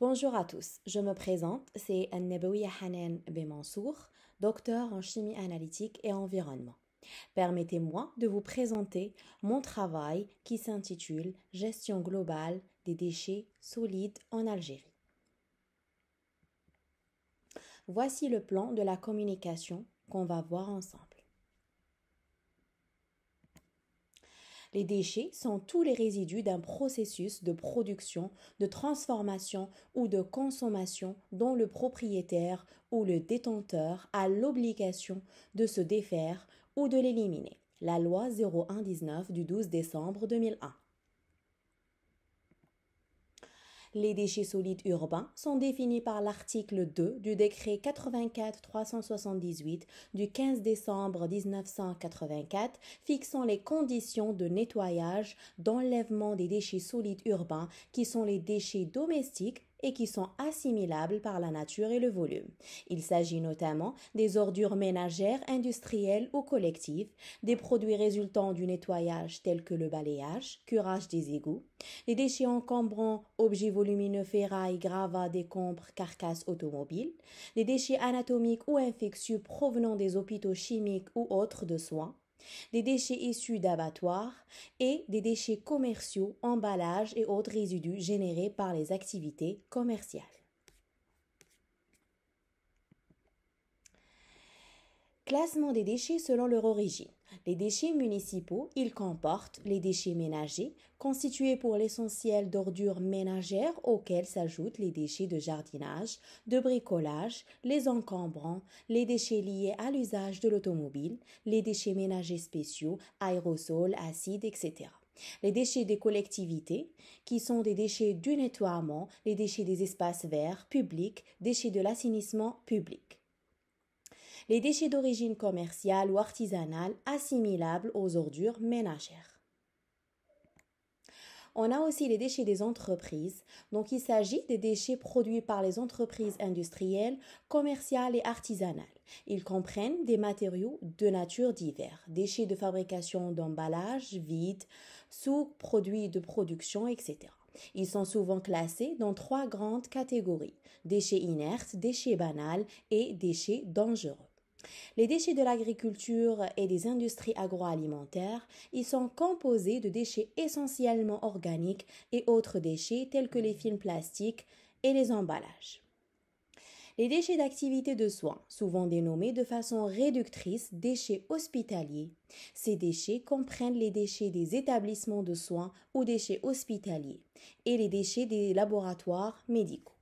Bonjour à tous, je me présente, c'est Annabawiya Hanen Bemansour, docteur en chimie analytique et environnement. Permettez-moi de vous présenter mon travail qui s'intitule Gestion globale des déchets solides en Algérie. Voici le plan de la communication qu'on va voir ensemble. Les déchets sont tous les résidus d'un processus de production, de transformation ou de consommation dont le propriétaire ou le détenteur a l'obligation de se défaire ou de l'éliminer. La loi 0119 du 12 décembre 2001. Les déchets solides urbains sont définis par l'article 2 du décret 84-378 du 15 décembre 1984 fixant les conditions de nettoyage, d'enlèvement des déchets solides urbains qui sont les déchets domestiques et qui sont assimilables par la nature et le volume. Il s'agit notamment des ordures ménagères, industrielles ou collectives, des produits résultant du nettoyage tels que le balayage, curage des égouts, les déchets encombrants, objets volumineux, ferrailles, gravats, décombres, carcasses automobiles, les déchets anatomiques ou infectieux provenant des hôpitaux chimiques ou autres de soins, des déchets issus d'abattoirs et des déchets commerciaux, emballages et autres résidus générés par les activités commerciales. Classement des déchets selon leur origine. Les déchets municipaux, ils comportent les déchets ménagers, constitués pour l'essentiel d'ordures ménagères auxquelles s'ajoutent les déchets de jardinage, de bricolage, les encombrants, les déchets liés à l'usage de l'automobile, les déchets ménagers spéciaux, aérosols, acides, etc. Les déchets des collectivités, qui sont des déchets du nettoiement, les déchets des espaces verts publics, déchets de l'assainissement public les déchets d'origine commerciale ou artisanale assimilables aux ordures ménagères. On a aussi les déchets des entreprises. Donc il s'agit des déchets produits par les entreprises industrielles, commerciales et artisanales. Ils comprennent des matériaux de nature divers, déchets de fabrication d'emballage, vides, sous-produits de production, etc. Ils sont souvent classés dans trois grandes catégories déchets inertes, déchets banals et déchets dangereux. Les déchets de l'agriculture et des industries agroalimentaires y sont composés de déchets essentiellement organiques et autres déchets tels que les films plastiques et les emballages. Les déchets d'activité de soins, souvent dénommés de façon réductrice déchets hospitaliers, ces déchets comprennent les déchets des établissements de soins ou déchets hospitaliers et les déchets des laboratoires médicaux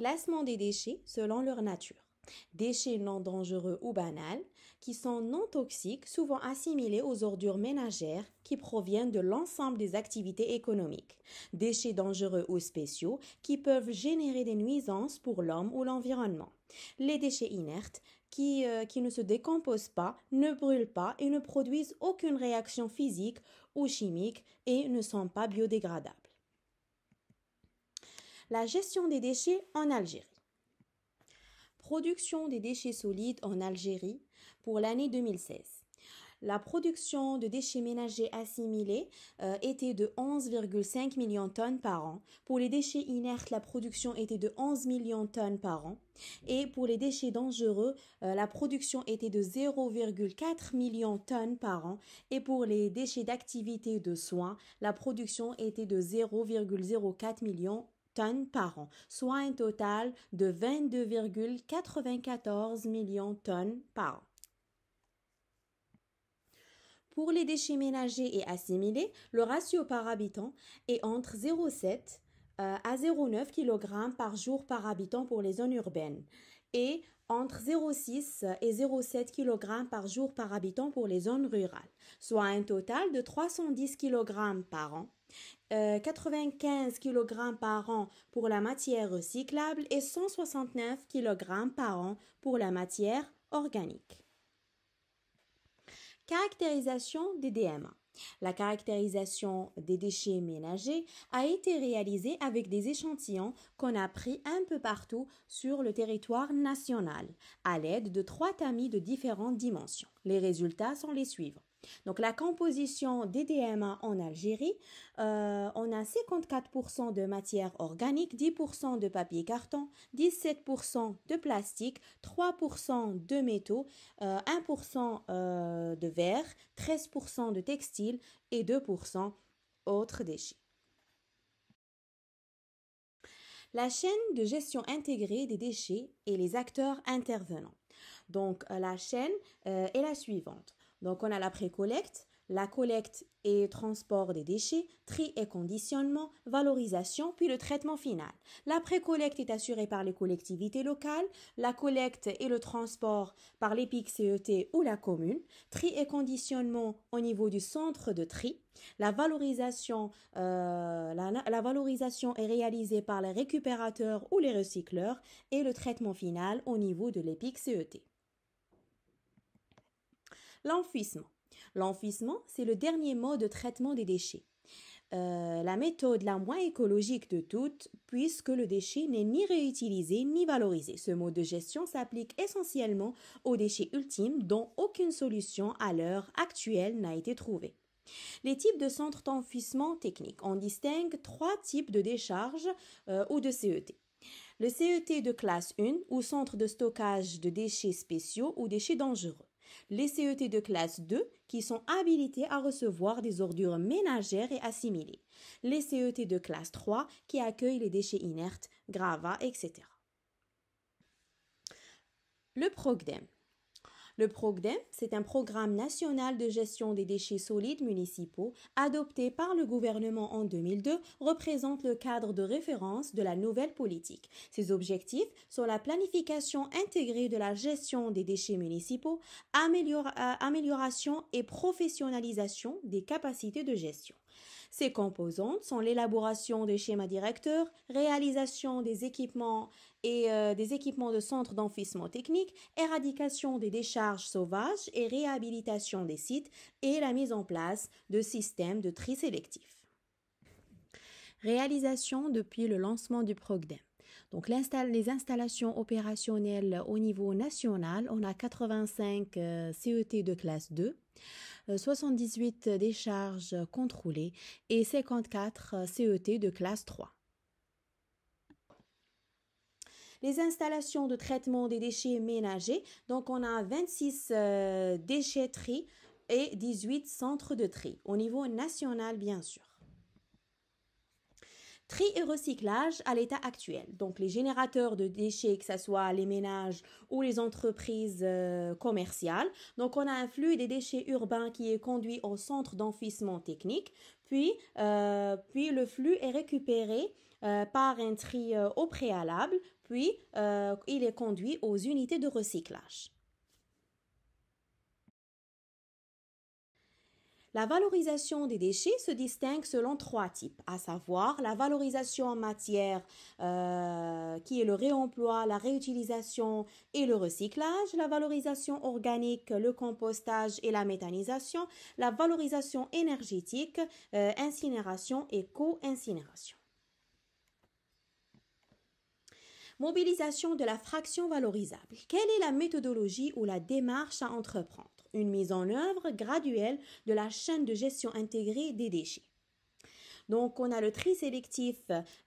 classement des déchets selon leur nature. Déchets non dangereux ou banals, qui sont non toxiques, souvent assimilés aux ordures ménagères qui proviennent de l'ensemble des activités économiques. Déchets dangereux ou spéciaux, qui peuvent générer des nuisances pour l'homme ou l'environnement. Les déchets inertes, qui, euh, qui ne se décomposent pas, ne brûlent pas et ne produisent aucune réaction physique ou chimique et ne sont pas biodégradables la gestion des déchets en Algérie. Production des déchets solides en Algérie pour l'année 2016 la production de déchets ménagers assimilés euh, était de 11,5 millions de tonnes par an. Pour les déchets inertes, la production était de 11 millions de tonnes par an. Et pour les déchets dangereux, euh, la production était de 0,4 millions de tonnes par an. Et pour les déchets d'activité de soins, la production était de 0,04 millions tonnes par an, soit un total de 22,94 millions de tonnes par an. Pour les déchets ménagers et assimilés, le ratio par habitant est entre 0,7 euh, à 0,9 kg par jour par habitant pour les zones urbaines et entre 0,6 et 0,7 kg par jour par habitant pour les zones rurales, soit un total de 310 kg par an 95 euh, kg par an pour la matière recyclable et 169 kg par an pour la matière organique. Caractérisation des DMA. La caractérisation des déchets ménagers a été réalisée avec des échantillons qu'on a pris un peu partout sur le territoire national, à l'aide de trois tamis de différentes dimensions. Les résultats sont les suivants. Donc la composition des DMA en Algérie, euh, on a 54% de matière organique, 10% de papier carton, 17% de plastique, 3% de métaux, 1% euh, euh, de verre, 13% de textile et 2% autres déchets. La chaîne de gestion intégrée des déchets et les acteurs intervenants. Donc la chaîne est la suivante. Donc on a la précollecte, la collecte et transport des déchets, tri et conditionnement, valorisation, puis le traitement final. La précollecte est assurée par les collectivités locales, la collecte et le transport par l'EPIC CET ou la commune, tri et conditionnement au niveau du centre de tri, euh, la valorisation, est réalisée par les récupérateurs ou les recycleurs et le traitement final au niveau de l'EPIC CET. L'enfouissement. L'enfouissement, c'est le dernier mode de traitement des déchets. Euh, la méthode la moins écologique de toutes, puisque le déchet n'est ni réutilisé ni valorisé. Ce mode de gestion s'applique essentiellement aux déchets ultimes dont aucune solution à l'heure actuelle n'a été trouvée. Les types de centres d'enfouissement techniques. On distingue trois types de décharges euh, ou de CET. Le CET de classe 1 ou centre de stockage de déchets spéciaux ou déchets dangereux les CET de classe 2 qui sont habilités à recevoir des ordures ménagères et assimilées, les CET de classe 3 qui accueillent les déchets inertes, gravats, etc. Le PROGDEM le PROGDEM, c'est un programme national de gestion des déchets solides municipaux adopté par le gouvernement en 2002, représente le cadre de référence de la nouvelle politique. Ses objectifs sont la planification intégrée de la gestion des déchets municipaux, amélioration et professionnalisation des capacités de gestion. Ces composantes sont l'élaboration des schémas directeurs, réalisation des équipements et euh, des équipements de centres d'enfouissement technique, éradication des décharges sauvages et réhabilitation des sites et la mise en place de systèmes de tri sélectif. Réalisation depuis le lancement du PROGDEM. Donc les installations opérationnelles au niveau national, on a 85 euh, CET de classe 2 78 euh, décharges contrôlées et 54 euh, CET de classe 3. Les installations de traitement des déchets ménagers, donc on a 26 déchets euh, déchetteries et 18 centres de tri au niveau national bien sûr. Tri et recyclage à l'état actuel. Donc les générateurs de déchets, que ce soit les ménages ou les entreprises euh, commerciales. Donc on a un flux des déchets urbains qui est conduit au centre d'enfouissement technique, puis, euh, puis le flux est récupéré euh, par un tri au préalable, puis il est conduit aux unités de recyclage. La valorisation des déchets se distingue selon trois types, à savoir la valorisation en matière euh, qui est le réemploi, la réutilisation et le recyclage, la valorisation organique, le compostage et la méthanisation, la valorisation énergétique, euh, incinération et co-incinération. Mobilisation de la fraction valorisable. Quelle est la méthodologie ou la démarche à entreprendre une mise en œuvre graduelle de la chaîne de gestion intégrée des déchets. Donc, on a le tri sélectif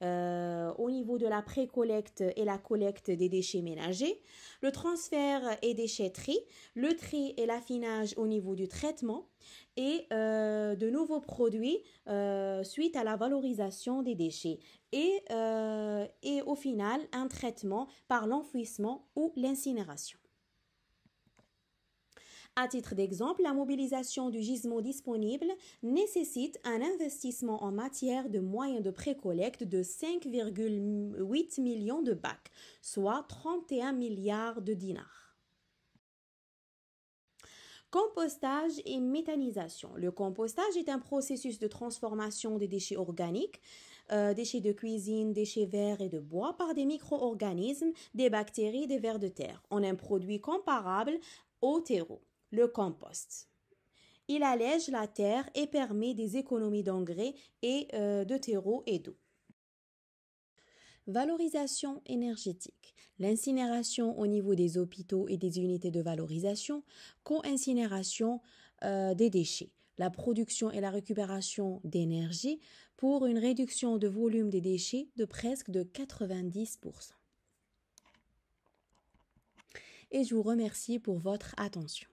euh, au niveau de la pré-collecte et la collecte des déchets ménagers, le transfert et déchetterie, le tri et l'affinage au niveau du traitement et euh, de nouveaux produits euh, suite à la valorisation des déchets et, et au final un traitement par l'enfouissement ou l'incinération. À titre d'exemple, la mobilisation du gisement disponible nécessite un investissement en matière de moyens de précollecte de 5,8 millions de bacs, soit 31 milliards de dinars. Compostage et méthanisation. Le compostage est un processus de transformation des déchets organiques, euh, déchets de cuisine, déchets verts et de bois par des micro-organismes, des bactéries, des vers de terre, en un produit comparable au terreau le compost. Il allège la terre et permet des économies d'engrais et euh, de terreau et d'eau. Valorisation énergétique. L'incinération au niveau des hôpitaux et des unités de valorisation, co-incinération euh, des déchets, la production et la récupération d'énergie pour une réduction de volume des déchets de presque de 90%. Et je vous remercie pour votre attention.